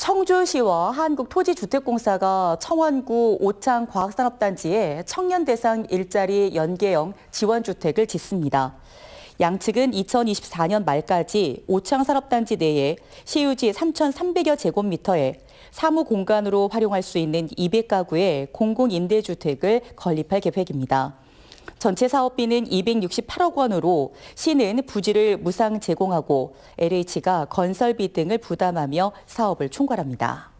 청주시와 한국토지주택공사가 청원구 오창 과학산업단지에 청년 대상 일자리 연계형 지원주택을 짓습니다. 양측은 2024년 말까지 오창 산업단지 내에 시유지 3,300여 제곱미터에 사무 공간으로 활용할 수 있는 200가구의 공공임대주택을 건립할 계획입니다. 전체 사업비는 268억 원으로 시는 부지를 무상 제공하고 LH가 건설비 등을 부담하며 사업을 총괄합니다.